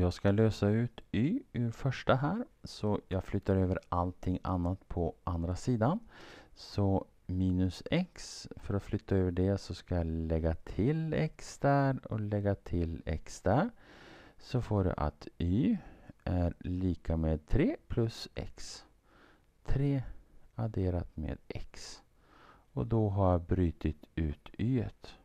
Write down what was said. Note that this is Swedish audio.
Jag ska lösa ut y ur första här. Så jag flyttar över allting annat på andra sidan. Så minus x, för att flytta över det så ska jag lägga till x där och lägga till x där. Så får du att y är lika med 3 plus x. 3 adderat med x. Och då har jag brytit ut y. -et.